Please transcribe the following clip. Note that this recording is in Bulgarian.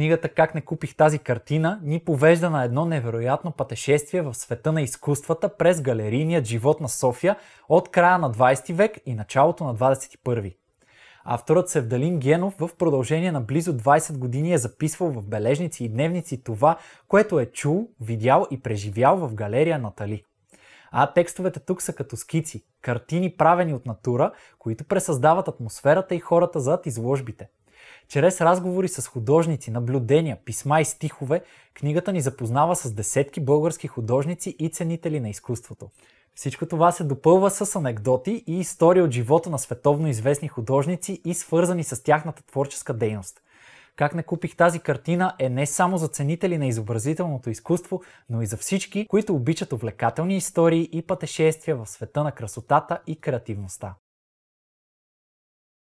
книгата Как не купих тази картина ни повежда на едно невероятно пътешествие в света на изкуствата през галерийният живот на София от края на 20 век и началото на 21. Авторът Севдалин Генов в продължение на близо 20 години е записвал в бележници и дневници това, което е чул, видял и преживял в галерия Натали. А текстовете тук са като скици, картини правени от натура, които пресъздават атмосферата и хората зад изложбите – чрез разговори с художници, наблюдения, писма и стихове, книгата ни запознава с десетки български художници и ценители на изкуството. Всичко това се допълва с анекдоти и истории от живота на световно известни художници и свързани с тяхната творческа дейност. Как не купих тази картина е не само за ценители на изобразителното изкуство, но и за всички, които обичат увлекателни истории и пътешествия в света на красотата и креативността.